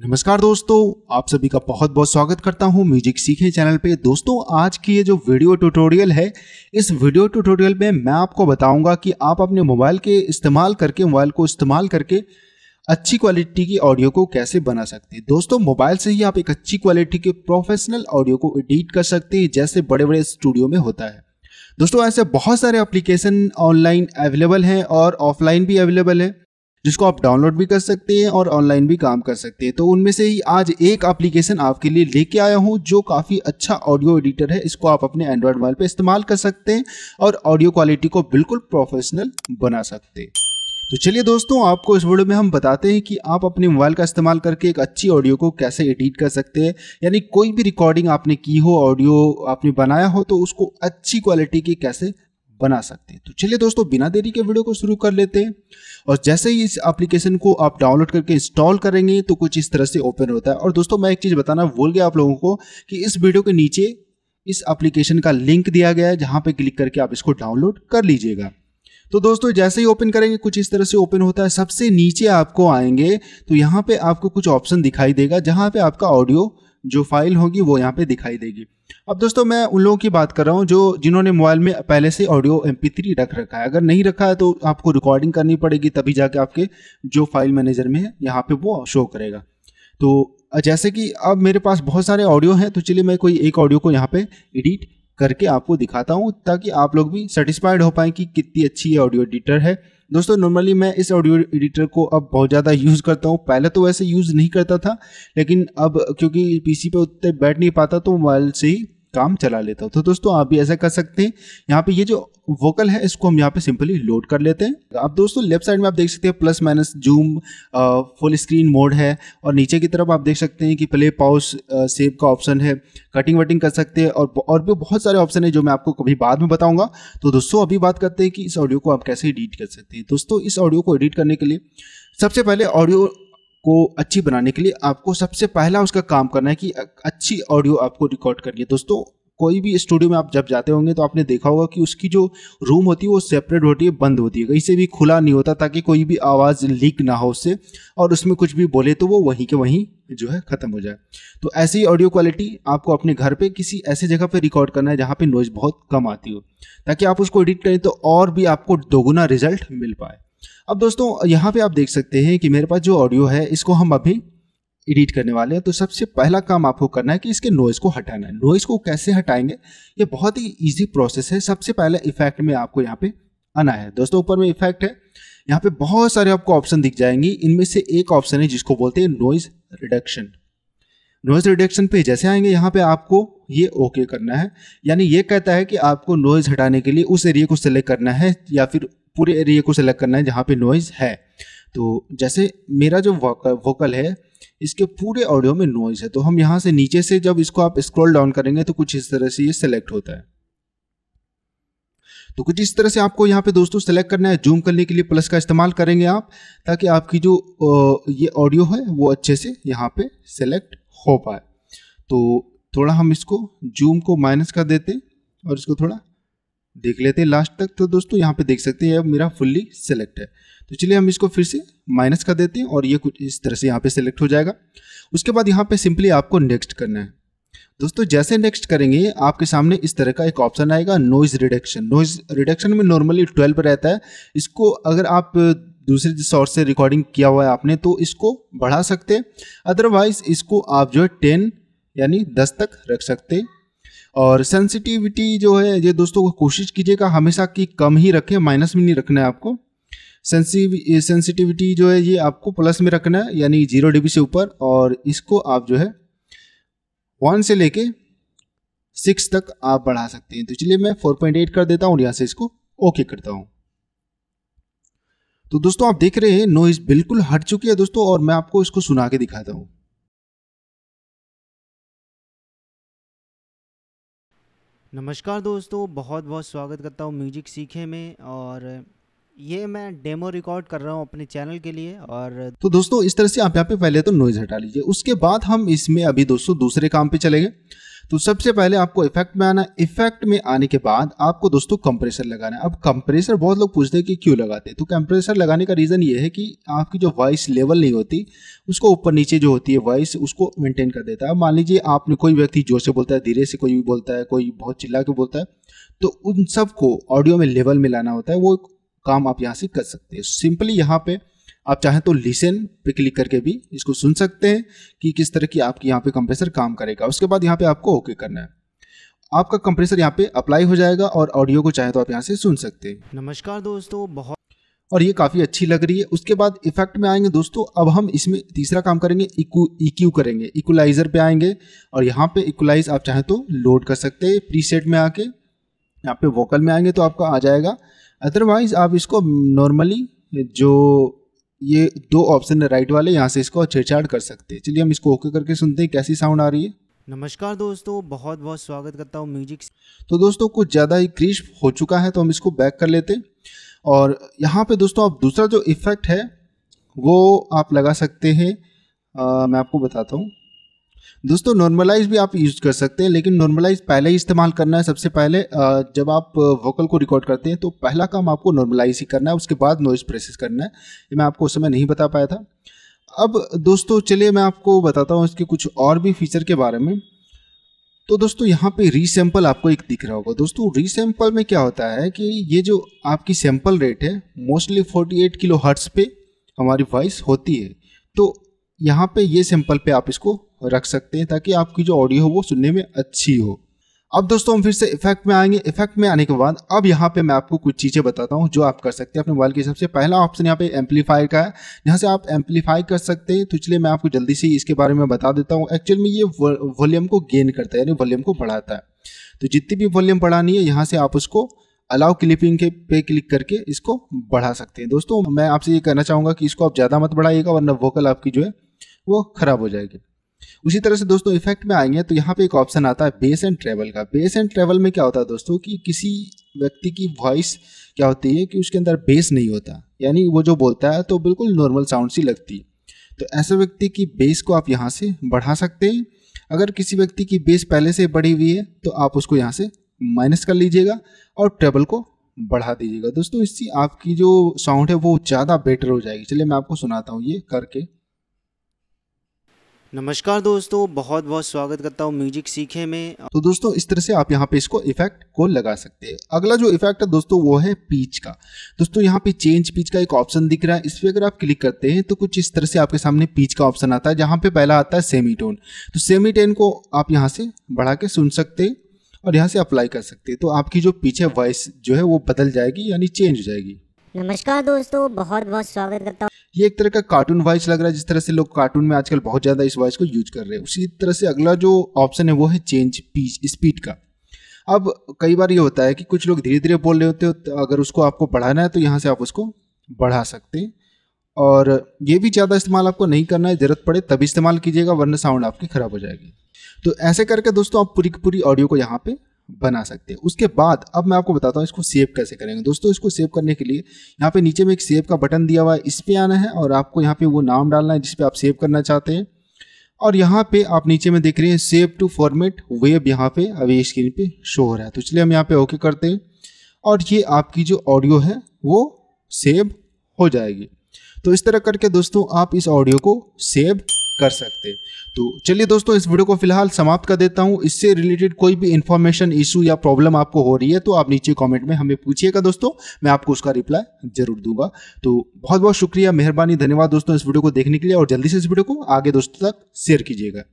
नमस्कार दोस्तों आप सभी का बहुत बहुत स्वागत करता हूं म्यूजिक सीखे चैनल पे दोस्तों आज की ये जो वीडियो ट्यूटोरियल है इस वीडियो ट्यूटोरियल में मैं आपको बताऊंगा कि आप अपने मोबाइल के इस्तेमाल करके मोबाइल को इस्तेमाल करके अच्छी क्वालिटी की ऑडियो को कैसे बना सकते हैं दोस्तों मोबाइल से ही आप एक अच्छी क्वालिटी के प्रोफेशनल ऑडियो को एडिट कर सकते हैं जैसे बड़े बड़े स्टूडियो में होता है दोस्तों ऐसे बहुत सारे एप्लीकेशन ऑनलाइन अवेलेबल हैं और ऑफलाइन भी अवेलेबल है जिसको आप डाउनलोड भी कर सकते हैं और ऑनलाइन भी काम कर सकते हैं तो उनमें से ही आज एक एप्लीकेशन आपके लिए लेके आया हूँ जो काफ़ी अच्छा ऑडियो एडिटर है इसको आप अपने एंड्रॉयड मोबाइल पर इस्तेमाल कर सकते हैं और ऑडियो क्वालिटी को बिल्कुल प्रोफेशनल बना सकते हैं तो चलिए दोस्तों आपको इस वीडियो में हम बताते हैं कि आप अपने मोबाइल का इस्तेमाल करके एक अच्छी ऑडियो को कैसे एडिट कर सकते हैं यानी कोई भी रिकॉर्डिंग आपने की हो ऑडियो आपने बनाया हो तो उसको अच्छी क्वालिटी की कैसे बना सकते हैं तो चलिए दोस्तों बिना देरी के वीडियो को शुरू कर लेते हैं और जैसे ही इस एप्लीकेशन को आप डाउनलोड करके इंस्टॉल करेंगे तो कुछ इस तरह से ओपन होता है और दोस्तों मैं एक चीज़ बताना भूल गया आप लोगों को कि इस वीडियो के नीचे इस एप्लीकेशन का लिंक दिया गया है जहाँ पर क्लिक करके आप इसको डाउनलोड कर लीजिएगा तो दोस्तों जैसे ही ओपन करेंगे कुछ इस तरह से ओपन होता है सबसे नीचे आपको आएंगे तो यहाँ पे आपको कुछ ऑप्शन दिखाई देगा जहाँ पे आपका ऑडियो जो फाइल होगी वो यहाँ पे दिखाई देगी अब दोस्तों मैं उन लोगों की बात कर रहा हूँ जो जिन्होंने मोबाइल में पहले से ऑडियो एम रख रखा है अगर नहीं रखा है तो आपको रिकॉर्डिंग करनी पड़ेगी तभी जाके आपके जो फाइल मैनेजर में है यहाँ पे वो शो करेगा तो जैसे कि अब मेरे पास बहुत सारे ऑडियो हैं तो चलिए मैं कोई एक ऑडियो को यहाँ पे एडिट करके आपको दिखाता हूँ ताकि आप लोग भी सेटिस्फाइड हो पाएँ कि कितनी अच्छी ये ऑडियो एडिटर है दोस्तों नॉर्मली मैं इस ऑडियो एडिटर को अब बहुत ज़्यादा यूज़ करता हूँ पहले तो वैसे यूज़ नहीं करता था लेकिन अब क्योंकि पीसी पे उतने बैठ नहीं पाता तो मोबाइल से ही काम चला लेता हूँ तो दोस्तों आप भी ऐसा कर सकते हैं यहाँ पे ये जो वोकल है इसको हम यहाँ पे सिंपली लोड कर लेते हैं आप दोस्तों लेफ्ट साइड में आप देख सकते हैं plus minus zoom full screen mode है और नीचे की तरफ आप देख सकते हैं कि प्ले पाउस सेव का ऑप्शन है कटिंग वटिंग कर सकते हैं और और भी बहुत सारे ऑप्शन है जो मैं आपको कभी बाद में बताऊंगा तो दोस्तों अभी बात करते हैं कि इस ऑडियो को आप कैसे एडिट कर सकते हैं दोस्तों इस ऑडियो को एडिट करने के लिए सबसे पहले ऑडियो को अच्छी बनाने के लिए आपको सबसे पहला उसका काम करना है कि अच्छी ऑडियो आपको रिकॉर्ड करनी है दोस्तों कोई भी स्टूडियो में आप जब जाते होंगे तो आपने देखा होगा कि उसकी जो रूम होती है वो सेपरेट होती है बंद होती है कहीं से भी खुला नहीं होता ताकि कोई भी आवाज़ लीक ना हो उससे और उसमें कुछ भी बोले तो वो वहीं के वहीं जो है ख़त्म हो जाए तो ऐसी ही ऑडियो क्वालिटी आपको अपने घर पे किसी ऐसे जगह पे रिकॉर्ड करना है जहाँ पे नॉइज़ बहुत कम आती हो ताकि आप उसको एडिट करें तो और भी आपको दोगुना रिजल्ट मिल पाए अब दोस्तों यहाँ पे आप देख सकते हैं कि मेरे पास जो ऑडियो है इसको हम अभी एडिट करने वाले हैं तो सबसे पहला काम आपको करना है कि इसके नॉइज़ को हटाना है नॉइज़ को कैसे हटाएंगे ये बहुत ही ईजी प्रोसेस है सबसे पहले इफेक्ट में आपको यहाँ पे आना है दोस्तों ऊपर में इफेक्ट है यहाँ पे बहुत सारे आपको ऑप्शन दिख जाएंगे इनमें से एक ऑप्शन है जिसको बोलते हैं नॉइज़ रिडक्शन नॉइज़ रिडक्शन पे जैसे आएंगे यहाँ पे आपको ये ओके करना है यानी ये कहता है कि आपको नॉइज़ हटाने के लिए उस एरिया को सिलेक्ट करना है या फिर पूरे एरिया को सिलेक्ट करना है जहाँ पे नॉइज़ है तो जैसे मेरा जो वोकल है इसके पूरे ऑडियो में नॉइज़ है तो हम यहाँ से नीचे से जब इसको आप स्क्रॉल डाउन करेंगे तो कुछ इस तरह से ये सिलेक्ट होता है तो कुछ इस तरह से आपको यहाँ पे दोस्तों सेलेक्ट करना है जूम करने के लिए प्लस का इस्तेमाल करेंगे आप ताकि आपकी जो ये ऑडियो है वो अच्छे से यहाँ पे सेलेक्ट हो पाए तो थोड़ा हम इसको जूम को माइनस कर देते और इसको थोड़ा देख लेते हैं लास्ट तक तो दोस्तों यहाँ पे देख सकते हैं अब मेरा फुल्ली सेलेक्ट है तो चलिए हम इसको फिर से माइनस कर देते हैं और ये कुछ इस तरह से यहाँ पे सेलेक्ट हो जाएगा उसके बाद यहाँ पे सिंपली आपको नेक्स्ट करना है दोस्तों जैसे नेक्स्ट करेंगे आपके सामने इस तरह का एक ऑप्शन आएगा नॉइज़ रिडक्शन नॉइज़ रिडक्शन में नॉर्मली ट्वेल्व रहता है इसको अगर आप दूसरे सोर्स से रिकॉर्डिंग किया हुआ है आपने तो इसको बढ़ा सकते हैं अदरवाइज इसको आप जो है टेन यानी दस तक रख सकते हैं और सेंसिटिविटी जो है ये दोस्तों कोशिश कीजिएगा हमेशा कि कम ही रखें माइनस में नहीं रखना है आपको सेंसिटिविटी जो है ये आपको प्लस में रखना है यानी जीरो डिग्री से ऊपर और इसको आप जो है वन से लेके सिक्स तक आप बढ़ा सकते हैं तो चलिए मैं फोर पॉइंट एट कर देता हूँ और यहाँ से इसको ओके करता हूँ तो दोस्तों आप देख रहे हैं नॉइज़ बिल्कुल हट चुकी है दोस्तों और मैं आपको इसको सुना के दिखाता हूँ नमस्कार दोस्तों बहुत बहुत स्वागत करता हूँ म्यूजिक सीखे में और ये मैं डेमो रिकॉर्ड कर रहा हूँ अपने चैनल के लिए और तो दोस्तों इस तरह से आप यहाँ पे पहले तो नॉइज हटा लीजिए उसके बाद हम इसमें अभी दोस्तों दूसरे काम पे चलेंगे तो सबसे पहले आपको इफेक्ट में आना इफेक्ट में आने के बाद आपको दोस्तों कंप्रेसर लगाना है अब कंप्रेसर बहुत लोग पूछते हैं कि क्यों लगाते हैं तो कंप्रेसर लगाने का रीज़न ये है कि आपकी जो वॉइस लेवल नहीं होती उसको ऊपर नीचे जो होती है वॉइस उसको मेंटेन कर देता है मान लीजिए आपने कोई व्यक्ति जोर से बोलता है धीरे से कोई भी बोलता है कोई बहुत चिल्ला के बोलता है तो उन सबको ऑडियो में लेवल में लाना होता है वो काम आप यहाँ से कर सकते हैं सिंपली यहाँ पर आप चाहें तो लिसन पे क्लिक करके भी इसको सुन सकते हैं कि किस तरह की आपकी यहाँ पे कंप्रेसर काम करेगा उसके बाद यहाँ पे आपको ओके करना है आपका कंप्रेसर यहाँ पे अप्लाई हो जाएगा और ऑडियो को चाहे तो आप यहाँ से सुन सकते हैं नमस्कार दोस्तों बहुत और ये काफ़ी अच्छी लग रही है उसके बाद इफेक्ट में आएंगे दोस्तों अब हम इसमें तीसरा काम करेंगे इक्यू इक्यू करेंगे इक्वलाइजर पे आएंगे और यहाँ पे इक्वलाइज आप चाहें तो लोड कर सकते हैं प्रीसेट में आके यहाँ पे वोकल में आएंगे तो आपका आ जाएगा अदरवाइज आप इसको नॉर्मली जो ये दो ऑप्शन है राइट वाले यहाँ से इसको छेड़छाड़ कर सकते हैं चलिए हम इसको ओके करके सुनते हैं कैसी साउंड आ रही है नमस्कार दोस्तों बहुत बहुत स्वागत करता हूँ म्यूजिक तो दोस्तों कुछ ज़्यादा ही क्रीश हो चुका है तो हम इसको बैक कर लेते हैं और यहाँ पे दोस्तों आप दूसरा जो इफ़ेक्ट है वो आप लगा सकते हैं मैं आपको बताता हूँ दोस्तों नॉर्मलाइज भी आप यूज कर सकते हैं लेकिन नॉर्मलाइज पहले ही इस्तेमाल करना है सबसे पहले जब आप वोकल को रिकॉर्ड करते हैं तो पहला काम आपको नॉर्मलाइज ही करना है उसके बाद नॉइज प्रेसिस करना है ये मैं आपको उस समय नहीं बता पाया था अब दोस्तों चलिए मैं आपको बताता हूँ इसके कुछ और भी फीचर के बारे में तो दोस्तों यहाँ पे रीसैम्पल आपको एक दिख रहा होगा दोस्तों रीसैम्पल में क्या होता है कि ये जो आपकी सैम्पल रेट है मोस्टली 48 किलो हर्ट्स पे हमारी वॉइस होती है तो यहाँ पे ये सिंपल पे आप इसको रख सकते हैं ताकि आपकी जो ऑडियो हो वो सुनने में अच्छी हो अब दोस्तों हम फिर से इफेक्ट में आएंगे इफेक्ट में आने के बाद अब यहाँ पे मैं आपको कुछ चीज़ें बताता हूँ जो आप कर सकते हैं अपने मोबाइल के हिसाब से पहला ऑप्शन यहाँ पे एम्पलीफायर का है यहाँ से आप एम्पलीफाई कर सकते हैं तो इसलिए मैं आपको जल्दी से इसके बारे में बता देता हूँ एक्चुअल में ये वॉल्यूम को गेन करता है यानी वॉल्यूम को बढ़ाता है तो जितनी भी वॉल्यूम बढ़ानी है यहाँ से आप उसको अलाउ क्लिपिंग के पे क्लिक करके इसको बढ़ा सकते हैं दोस्तों मैं आपसे ये कहना चाहूँगा कि इसको आप ज़्यादा मत बढ़ाइएगा वरना वोकल आपकी जो है वो खराब हो जाएगी उसी तरह से दोस्तों इफेक्ट में आएंगे तो यहाँ पे एक ऑप्शन आता है बेस एंड ट्रेवल का बेस एंड ट्रेवल में क्या होता है दोस्तों कि किसी व्यक्ति की वॉइस क्या होती है कि उसके अंदर बेस नहीं होता यानी वो जो बोलता है तो बिल्कुल नॉर्मल साउंड सी लगती है तो ऐसे व्यक्ति की बेस को आप यहाँ से बढ़ा सकते हैं अगर किसी व्यक्ति की बेस पहले से बढ़ी हुई है तो आप उसको यहाँ से माइनस कर लीजिएगा और ट्रेबल को बढ़ा दीजिएगा दोस्तों इससे आपकी जो साउंड है वो ज़्यादा बेटर हो जाएगी चलिए मैं आपको सुनाता हूँ ये करके नमस्कार दोस्तों बहुत बहुत स्वागत करता हूँ म्यूजिक सीखे में तो दोस्तों इस तरह से आप यहाँ पे इसको इफेक्ट को लगा सकते हैं अगला जो इफेक्ट है दोस्तों वो है पीच का दोस्तों यहाँ पे चेंज पीच का एक ऑप्शन दिख रहा है इस पर अगर आप क्लिक करते हैं तो कुछ इस तरह से आपके सामने पीच का ऑप्शन आता है जहाँ पे पहला आता है सेमी टोन तो सेमी टोन को आप यहाँ से बढ़ा के सुन सकते हैं और यहाँ से अप्लाई कर सकते हैं तो आपकी जो पीच है वॉइस जो है वो बदल जाएगी यानी चेंज हो जाएगी नमस्कार दोस्तों बहुत बहुत स्वागत करता हूँ ये एक तरह का कार्टून वॉइस लग रहा है जिस तरह से लोग कार्टून में आजकल बहुत ज़्यादा इस वॉइस को यूज कर रहे हैं उसी तरह से अगला जो ऑप्शन है वो है चेंज पीच स्पीड का अब कई बार ये होता है कि कुछ लोग धीरे धीरे बोल रहे होते हो तो अगर उसको आपको बढ़ाना है तो यहाँ से आप उसको बढ़ा सकते हैं और ये भी ज़्यादा इस्तेमाल आपको नहीं करना है ज़रूरत पड़े तभी इस्तेमाल कीजिएगा वरना साउंड आपकी ख़राब हो जाएगी तो ऐसे करके दोस्तों आप पूरी की पूरी ऑडियो को यहाँ पे बना सकते हैं उसके बाद अब मैं आपको बताता हूँ इसको सेव कैसे करेंगे दोस्तों इसको सेव करने के लिए यहाँ पे नीचे में एक सेव का बटन दिया हुआ है इस पर आना है और आपको यहाँ पे वो नाम डालना है जिसपे आप सेव करना चाहते हैं और यहाँ पे आप नीचे में देख रहे हैं सेव टू फॉर्मेट वेब यहाँ पे अभी स्क्रीन पे शो हो रहा है तो इसलिए हम यहाँ पे ओके करते हैं और ये आपकी जो ऑडियो है वो सेव हो जाएगी तो इस तरह करके दोस्तों आप इस ऑडियो को सेव कर सकते तो चलिए दोस्तों इस वीडियो को फिलहाल समाप्त कर देता हूँ इससे रिलेटेड कोई भी इन्फॉर्मेशन इशू या प्रॉब्लम आपको हो रही है तो आप नीचे कमेंट में हमें पूछिएगा दोस्तों मैं आपको उसका रिप्लाई जरूर दूंगा तो बहुत बहुत शुक्रिया मेहरबानी धन्यवाद दोस्तों इस वीडियो को देखने के लिए और जल्दी से इस वीडियो को आगे दोस्तों तक शेयर कीजिएगा